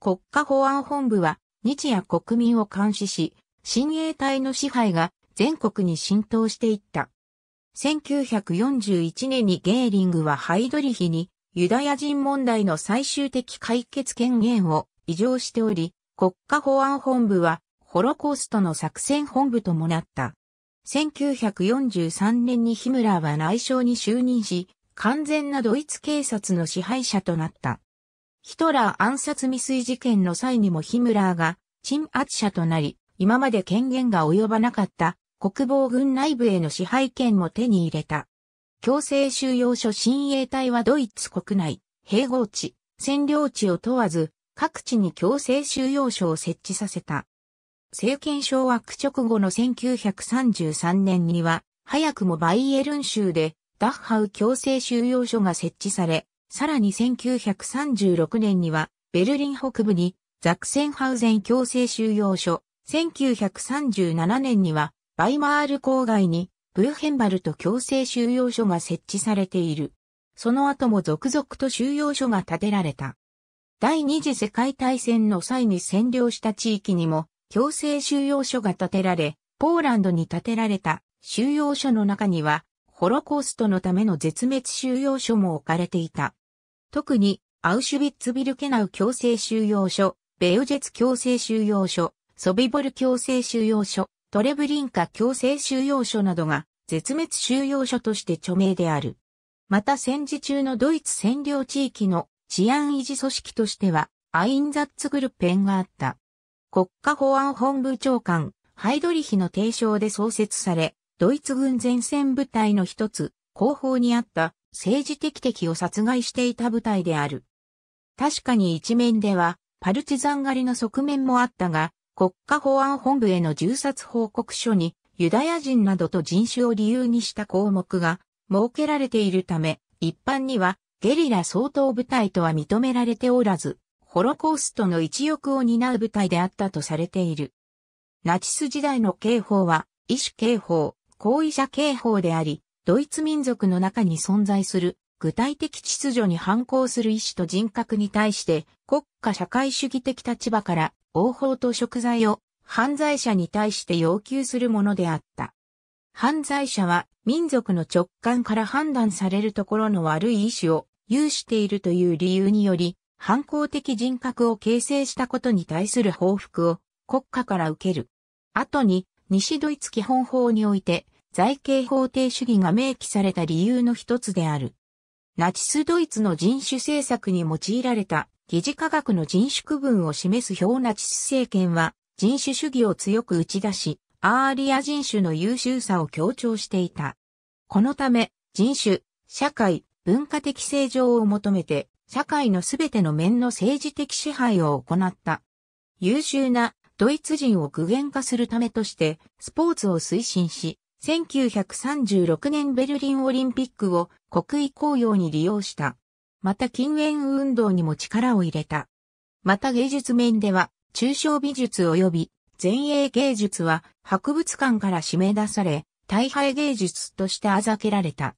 国家保安本部は日夜国民を監視し、親衛隊の支配が全国に浸透していった。1941年にゲーリングはハイドリヒにユダヤ人問題の最終的解決権限を異常しており、国家保安本部はホロコーストの作戦本部ともなった。1943年にヒムラーは内相に就任し、完全なドイツ警察の支配者となった。ヒトラー暗殺未遂事件の際にもヒムラーが鎮圧者となり、今まで権限が及ばなかった国防軍内部への支配権も手に入れた。強制収容所親衛隊はドイツ国内、併合地、占領地を問わず、各地に強制収容所を設置させた。政権掌握直後の1933年には、早くもバイエルン州でダッハウ強制収容所が設置され、さらに1936年にはベルリン北部にザクセンハウゼン強制収容所、1937年にはバイマール郊外にブーヘンバルト強制収容所が設置されている。その後も続々と収容所が建てられた。第二次世界大戦の際に占領した地域にも強制収容所が建てられ、ポーランドに建てられた収容所の中には、ホロコーストのための絶滅収容所も置かれていた。特に、アウシュビッツビルケナウ強制収容所、ベヨジェツ強制収容所、ソビボル強制収容所、トレブリンカ強制収容所などが絶滅収容所として著名である。また戦時中のドイツ占領地域の治安維持組織としては、アインザッツグルペンがあった。国家保安本部長官、ハイドリヒの提唱で創設され、ドイツ軍前線部隊の一つ、後方にあった政治的敵を殺害していた部隊である。確かに一面では、パルチザン狩りの側面もあったが、国家保安本部への銃殺報告書に、ユダヤ人などと人種を理由にした項目が設けられているため、一般にはゲリラ相当部隊とは認められておらず、ホロコーストの一翼を担う部隊であったとされている。ナチス時代の刑法は、医師刑法、行為者刑法であり、ドイツ民族の中に存在する具体的秩序に反抗する意志と人格に対して国家社会主義的立場から応報と贖罪を犯罪者に対して要求するものであった。犯罪者は民族の直感から判断されるところの悪い意志を有しているという理由により、反抗的人格を形成したことに対する報復を国家から受ける。後に西ドイツ基本法において財形法定主義が明記された理由の一つである。ナチスドイツの人種政策に用いられた疑似科学の人種区分を示す表ナチス政権は人種主義を強く打ち出し、アーリア人種の優秀さを強調していた。このため、人種、社会、文化的正常を求めて、社会のすべての面の政治的支配を行った。優秀なドイツ人を具現化するためとして、スポーツを推進し、1936年ベルリンオリンピックを国威公用に利用した。また禁煙運動にも力を入れた。また芸術面では、抽象美術及び前衛芸術は博物館から締め出され、大敗芸術としてあざけられた。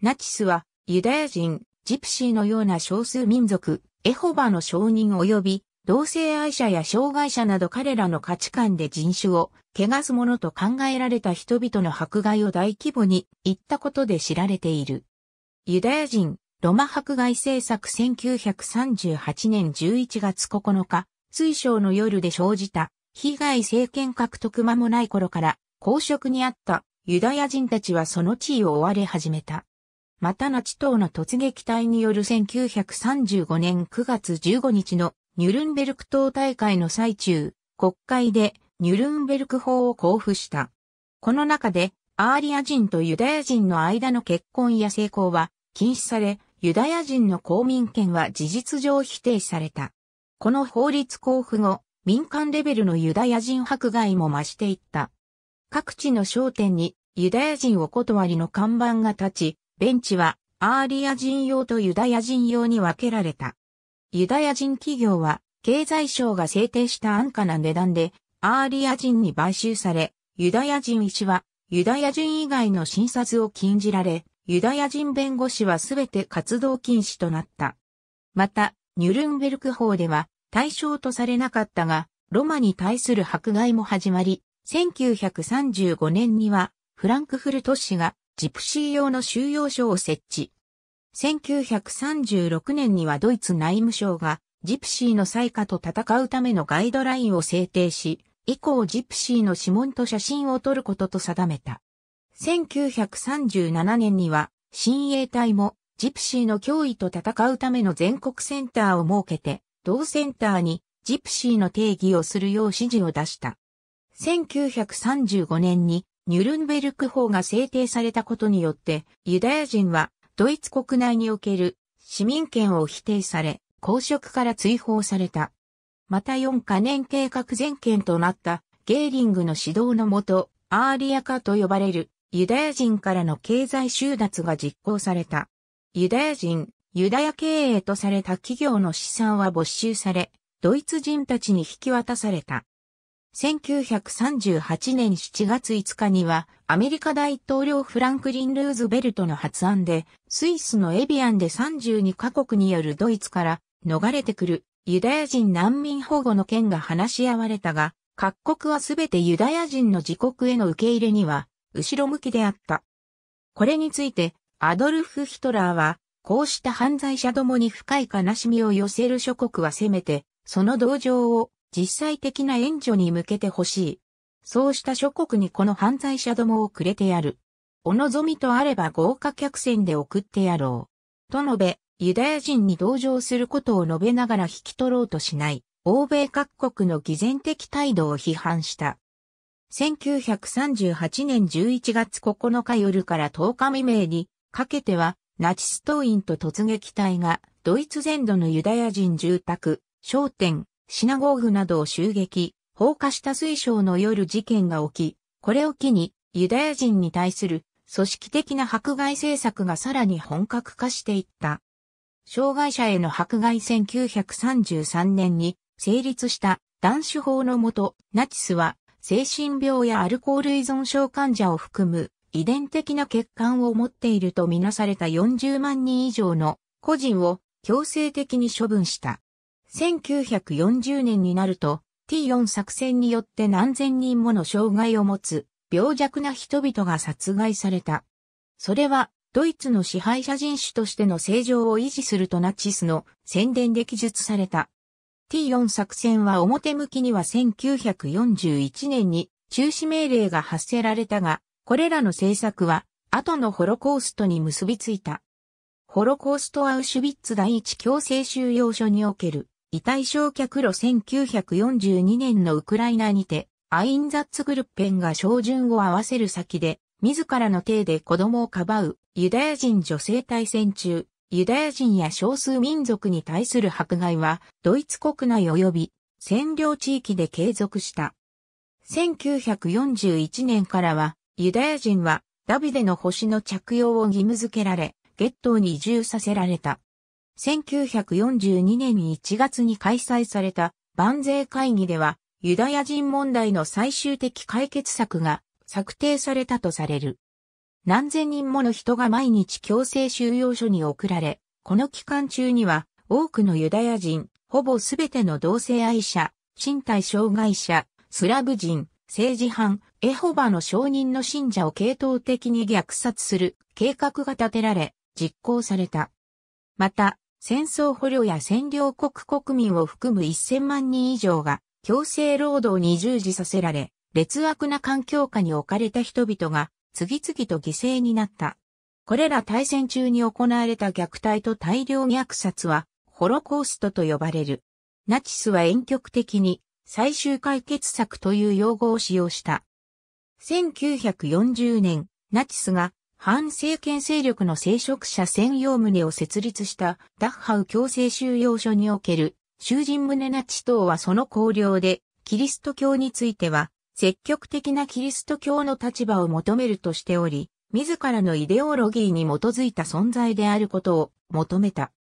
ナチスはユダヤ人、ジプシーのような少数民族、エホバの証人及び同性愛者や障害者など彼らの価値観で人種を汚すものと考えられた人々の迫害を大規模に行ったことで知られている。ユダヤ人、ロマ迫害政策1938年11月9日、水晶の夜で生じた、被害政権獲得間もない頃から、公職にあったユダヤ人たちはその地位を追われ始めた。またナチ党の突撃隊による1935年9月15日のニュルンベルク党大会の最中、国会でニュルンベルク法を交付した。この中で、アーリア人とユダヤ人の間の結婚や成功は禁止され、ユダヤ人の公民権は事実上否定された。この法律交付後、民間レベルのユダヤ人迫害も増していった。各地の商店にユダヤ人お断りの看板が立ち、ベンチはアーリア人用とユダヤ人用に分けられた。ユダヤ人企業は経済省が制定した安価な値段でアーリア人に買収され、ユダヤ人医師はユダヤ人以外の診察を禁じられ、ユダヤ人弁護士はすべて活動禁止となった。また、ニュルンベルク法では対象とされなかったが、ロマに対する迫害も始まり、1935年にはフランクフルト市がジプシー用の収容所を設置。1936年にはドイツ内務省がジプシーの採火と戦うためのガイドラインを制定し、以降ジプシーの指紋と写真を撮ることと定めた。1937年には、新衛隊も、ジプシーの脅威と戦うための全国センターを設けて、同センターにジプシーの定義をするよう指示を出した。1935年にニュルンベルク法が制定されたことによって、ユダヤ人はドイツ国内における市民権を否定され、公職から追放された。また4カ年計画全権となったゲーリングの指導のもと、アーリア化と呼ばれるユダヤ人からの経済収奪が実行された。ユダヤ人、ユダヤ経営とされた企業の資産は没収され、ドイツ人たちに引き渡された。1938年7月5日には、アメリカ大統領フランクリン・ルーズベルトの発案で、スイスのエビアンで32カ国によるドイツから逃れてくるユダヤ人難民保護の件が話し合われたが、各国はすべてユダヤ人の自国への受け入れには後ろ向きであった。これについて、アドルフ・ヒトラーは、こうした犯罪者どもに深い悲しみを寄せる諸国はせめて、その同情を実際的な援助に向けてほしい。そうした諸国にこの犯罪者どもをくれてやる。お望みとあれば豪華客船で送ってやろう。と述べ、ユダヤ人に同情することを述べながら引き取ろうとしない、欧米各国の偽善的態度を批判した。1938年11月9日夜から10日未明にかけてはナチス党員と突撃隊がドイツ全土のユダヤ人住宅、商店、シナゴーグなどを襲撃、放火した水晶の夜事件が起き、これを機にユダヤ人に対する組織的な迫害政策がさらに本格化していった。障害者への迫害1933年に成立した男子法のもと、ナチスは精神病やアルコール依存症患者を含む遺伝的な欠陥を持っているとみなされた40万人以上の個人を強制的に処分した。1940年になると T4 作戦によって何千人もの障害を持つ病弱な人々が殺害された。それはドイツの支配者人種としての正常を維持するとナチスの宣伝で記述された T4 作戦は表向きには1941年に中止命令が発せられたが、これらの政策は後のホロコーストに結びついた。ホロコーストアウシュビッツ第一強制収容所における遺体焼却炉1942年のウクライナにて、アインザッツグルッペンが照準を合わせる先で、自らの体で子供をかばうユダヤ人女性対戦中、ユダヤ人や少数民族に対する迫害は、ドイツ国内及び占領地域で継続した。1941年からは、ユダヤ人はダビデの星の着用を義務付けられ、ゲットーに移住させられた。1942年に1月に開催された万税会議では、ユダヤ人問題の最終的解決策が策定されたとされる。何千人もの人が毎日強制収容所に送られ、この期間中には多くのユダヤ人、ほぼすべての同性愛者、身体障害者、スラブ人、政治犯、エホバの証人の信者を系統的に虐殺する計画が立てられ、実行された。また、戦争捕虜や占領国国民を含む1000万人以上が強制労働に従事させられ、劣悪な環境下に置かれた人々が次々と犠牲になった。これら大戦中に行われた虐待と大量虐殺は、ホロコーストと呼ばれる。ナチスは遠曲的に最終解決策という用語を使用した。1940年、ナチスが反政権勢力の聖職者専用旨を設立したダッハウ強制収容所における囚人棟ナチ党はその綱領でキリスト教については積極的なキリスト教の立場を求めるとしており、自らのイデオロギーに基づいた存在であることを求めた。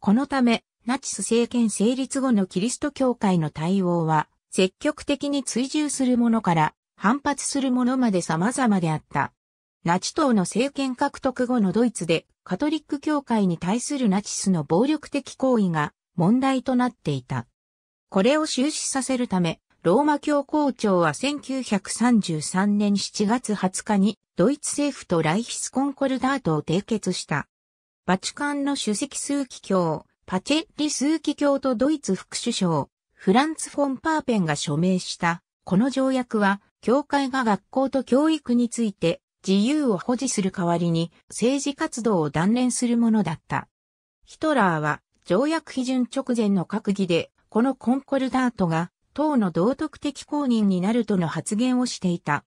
このため、ナチス政権成立後のキリスト教会の対応は、積極的に追従する者から反発する者まで様々であった。ナチ党の政権獲得後のドイツでカトリック教会に対するナチスの暴力的行為が問題となっていた。これを終始させるため、ローマ教皇庁は1933年7月20日にドイツ政府とライヒスコンコルダートを締結した。バチカンの主席数機教、パチェッリ数機教とドイツ副首相、フランツ・フォン・パーペンが署名した、この条約は、教会が学校と教育について自由を保持する代わりに政治活動を断念するものだった。ヒトラーは条約批准直前の閣議でこのコンコルダートが党の道徳的公認になるとの発言をしていた。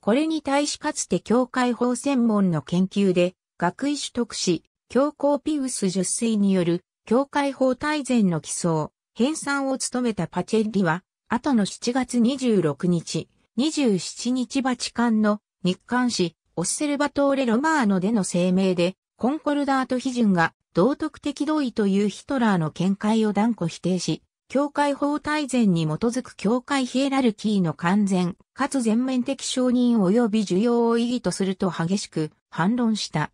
これに対しかつて教会法専門の研究で学位取得し、教皇ピウス受水世による教会法大全の起草、編纂を務めたパチェッリは、後の7月26日、27日バチカンの日刊誌オッセルバトーレ・ロマーノでの声明で、コンコルダート批准が道徳的同意というヒトラーの見解を断固否定し、教会法大全に基づく教会ヒエラルキーの完全、かつ全面的承認及び需要を意義とすると激しく反論した。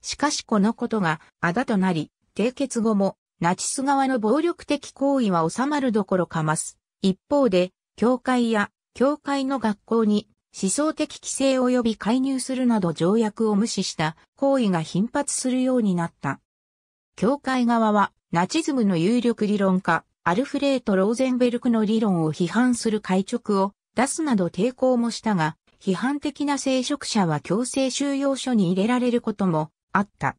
しかしこのことがあだとなり、締結後もナチス側の暴力的行為は収まるどころかます。一方で、教会や教会の学校に思想的規制及び介入するなど条約を無視した行為が頻発するようになった。教会側はナチズムの有力理論家、アルフレート・ローゼンベルクの理論を批判する会直を出すなど抵抗もしたが、批判的な聖職者は強制収容所に入れられることもあった。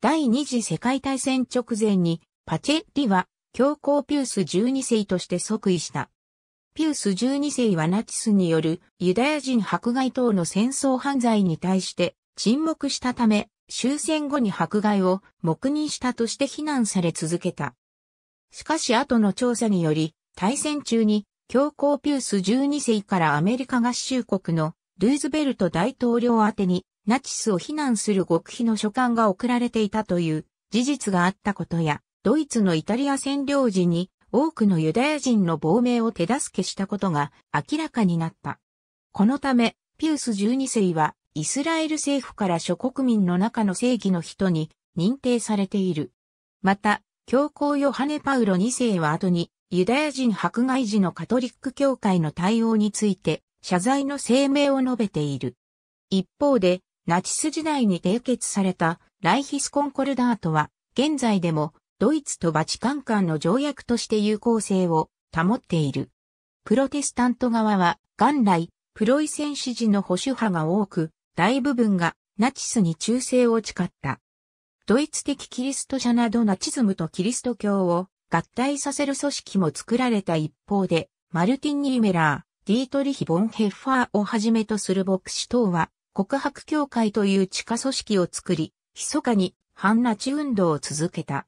第二次世界大戦直前にパチェッリは教皇ピュース12世として即位した。ピュース12世はナチスによるユダヤ人迫害等の戦争犯罪に対して沈黙したため、終戦後に迫害を黙認したとして非難され続けた。しかし後の調査により、大戦中に教皇ピュース12世からアメリカ合衆国のルーズベルト大統領宛にナチスを非難する極秘の書簡が送られていたという事実があったことや、ドイツのイタリア占領時に多くのユダヤ人の亡命を手助けしたことが明らかになった。このため、ピュース12世はイスラエル政府から諸国民の中の正義の人に認定されている。また、教皇ヨハネ・パウロ2世は後に、ユダヤ人迫害時のカトリック教会の対応について、謝罪の声明を述べている。一方で、ナチス時代に締結されたライヒスコンコルダートは、現在でもドイツとバチカン間の条約として有効性を保っている。プロテスタント側は、元来、プロイセン支持の保守派が多く、大部分がナチスに忠誠を誓った。ドイツ的キリスト者などナチズムとキリスト教を合体させる組織も作られた一方で、マルティン・ニーメラー、ディートリヒ・ボンヘッファーをはじめとする牧師等は、告白協会という地下組織を作り、密かに反ナチ運動を続けた。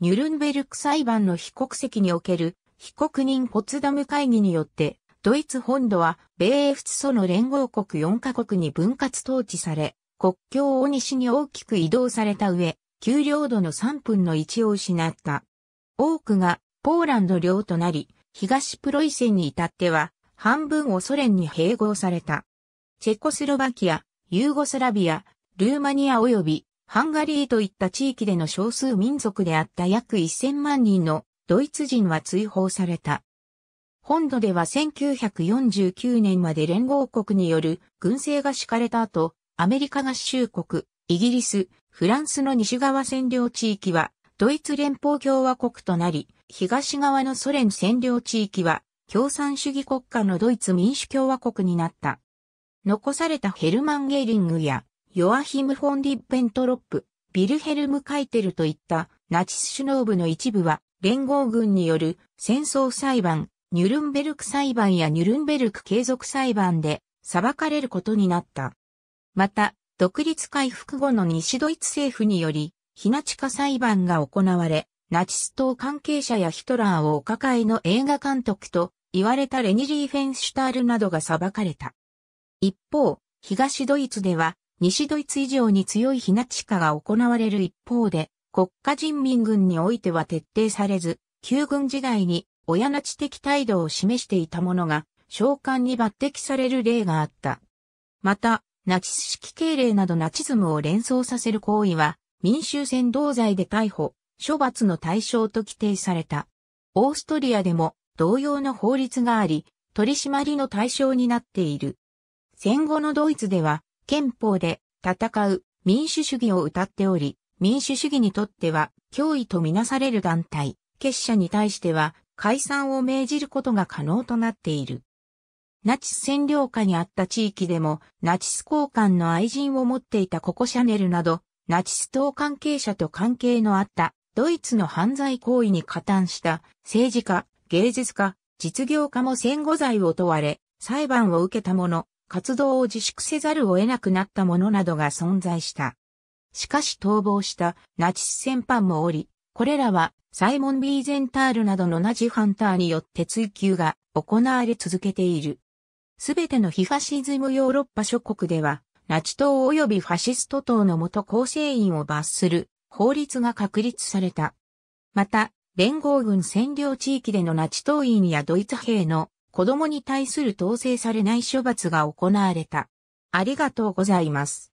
ニュルンベルク裁判の被告席における被告人ポツダム会議によって、ドイツ本土は米英仏祖の連合国4カ国に分割統治され、国境を西に大きく移動された上、給領土の3分の1を失った。多くがポーランド領となり、東プロイセンに至っては、半分をソ連に併合された。チェコスロバキア、ユーゴスラビア、ルーマニア及びハンガリーといった地域での少数民族であった約1000万人のドイツ人は追放された。本土では1949年まで連合国による軍政が敷かれた後、アメリカ合衆国、イギリス、フランスの西側占領地域は、ドイツ連邦共和国となり、東側のソ連占領地域は、共産主義国家のドイツ民主共和国になった。残されたヘルマン・ゲーリングや、ヨアヒム・フォン・リッペントロップ、ビルヘルム・カイテルといったナチス首脳部の一部は、連合軍による戦争裁判、ニュルンベルク裁判やニュルンベルク継続裁判で裁かれることになった。また、独立回復後の西ドイツ政府により、ひなちか裁判が行われ、ナチス党関係者やヒトラーをお抱えの映画監督と言われたレニ・リーフェンシュタールなどが裁かれた。一方、東ドイツでは、西ドイツ以上に強いひなちかが行われる一方で、国家人民軍においては徹底されず、旧軍時代に親なち的態度を示していたものが、召喚に抜擢される例があった。また、ナチス式敬礼などナチズムを連想させる行為は、民衆扇動罪で逮捕、処罰の対象と規定された。オーストリアでも同様の法律があり、取り締まりの対象になっている。戦後のドイツでは、憲法で戦う民主主義を謳っており、民主主義にとっては脅威とみなされる団体、結社に対しては解散を命じることが可能となっている。ナチス占領下にあった地域でも、ナチス交換の愛人を持っていたココ・シャネルなど、ナチス党関係者と関係のあった、ドイツの犯罪行為に加担した政治家、芸術家、実業家も戦後罪を問われ、裁判を受けた者、活動を自粛せざるを得なくなった者などが存在した。しかし逃亡したナチス戦犯もおり、これらはサイモン・ビーゼンタールなどのナジハンターによって追及が行われ続けている。すべての非ファシズムヨーロッパ諸国では、ナチ党及びファシスト党の元構成員を罰する法律が確立された。また、連合軍占領地域でのナチ党員やドイツ兵の子供に対する統制されない処罰が行われた。ありがとうございます。